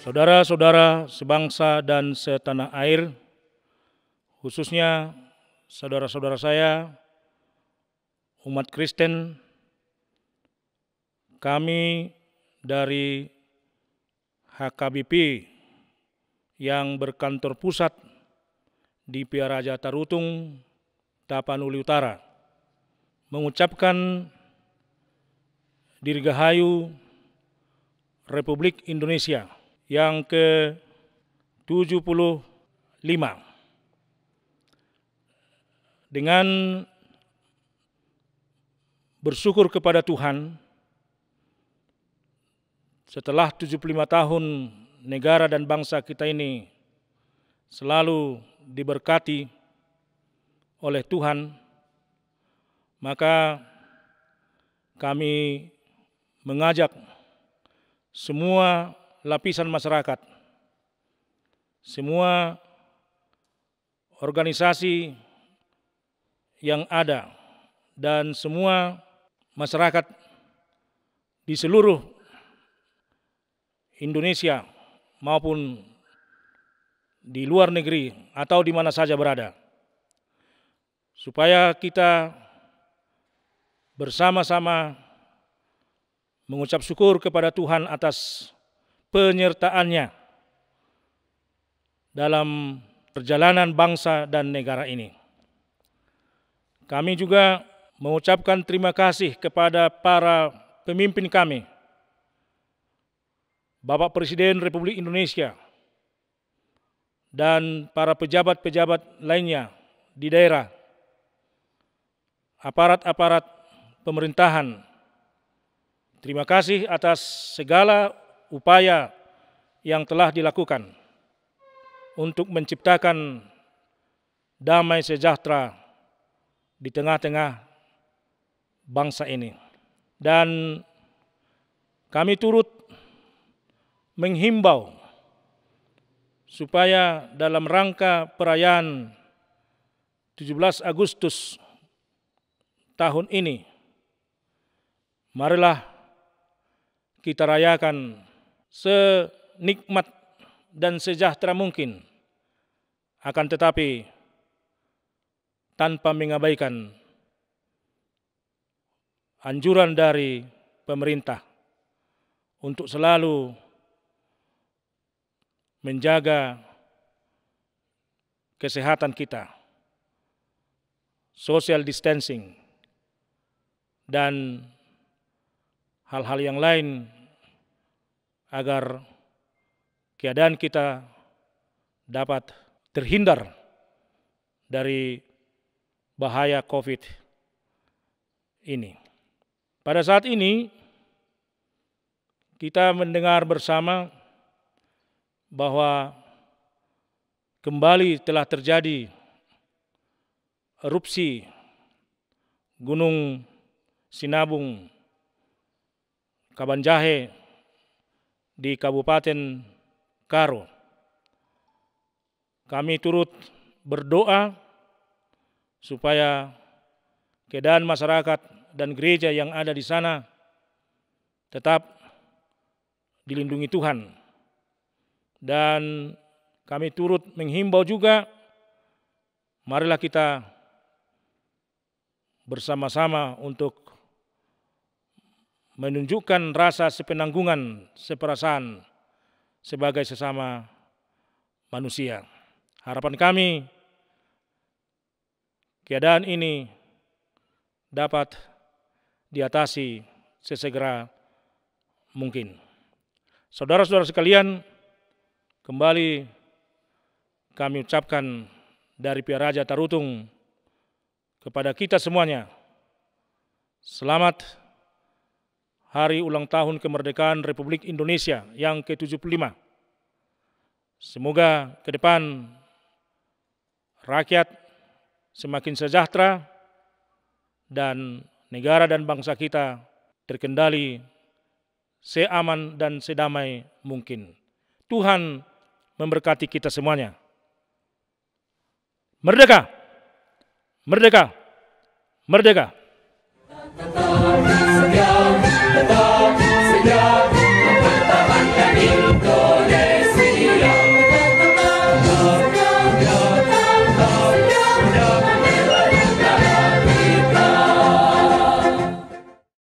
Saudara-saudara sebangsa dan setanah air, khususnya saudara-saudara saya umat Kristen kami dari HKBP yang berkantor pusat di Piara Tarutung Tapanuli Utara, mengucapkan Dirgahayu Republik Indonesia yang ke-75 dengan bersyukur kepada Tuhan setelah 75 tahun negara dan bangsa kita ini selalu diberkati oleh Tuhan maka kami mengajak semua lapisan masyarakat semua organisasi yang ada dan semua masyarakat di seluruh Indonesia maupun di luar negeri atau di mana saja berada. Supaya kita bersama-sama mengucap syukur kepada Tuhan atas penyertaannya dalam perjalanan bangsa dan negara ini. Kami juga mengucapkan terima kasih kepada para pemimpin kami, Bapak Presiden Republik Indonesia, dan para pejabat-pejabat lainnya di daerah, aparat-aparat pemerintahan. Terima kasih atas segala upaya yang telah dilakukan untuk menciptakan damai sejahtera di tengah-tengah bangsa ini. Dan kami turut menghimbau supaya dalam rangka perayaan 17 Agustus tahun ini, marilah kita rayakan senikmat dan sejahtera mungkin, akan tetapi tanpa mengabaikan anjuran dari pemerintah untuk selalu menjaga kesehatan kita, social distancing, dan hal-hal yang lain agar keadaan kita dapat terhindar dari bahaya COVID ini. Pada saat ini kita mendengar bersama bahwa kembali telah terjadi erupsi Gunung Sinabung Kabanjahe di Kabupaten Karo. Kami turut berdoa supaya keadaan masyarakat dan gereja yang ada di sana tetap dilindungi Tuhan. Dan kami turut menghimbau juga, marilah kita bersama-sama untuk menunjukkan rasa sepenanggungan, seperasaan sebagai sesama manusia. Harapan kami keadaan ini dapat diatasi sesegera mungkin. Saudara-saudara sekalian, kembali kami ucapkan dari pihak Raja Tarutung kepada kita semuanya, selamat hari ulang tahun kemerdekaan Republik Indonesia yang ke-75. Semoga ke depan rakyat semakin sejahtera dan negara dan bangsa kita terkendali seaman dan sedamai mungkin. Tuhan memberkati kita semuanya. Merdeka! Merdeka! Merdeka!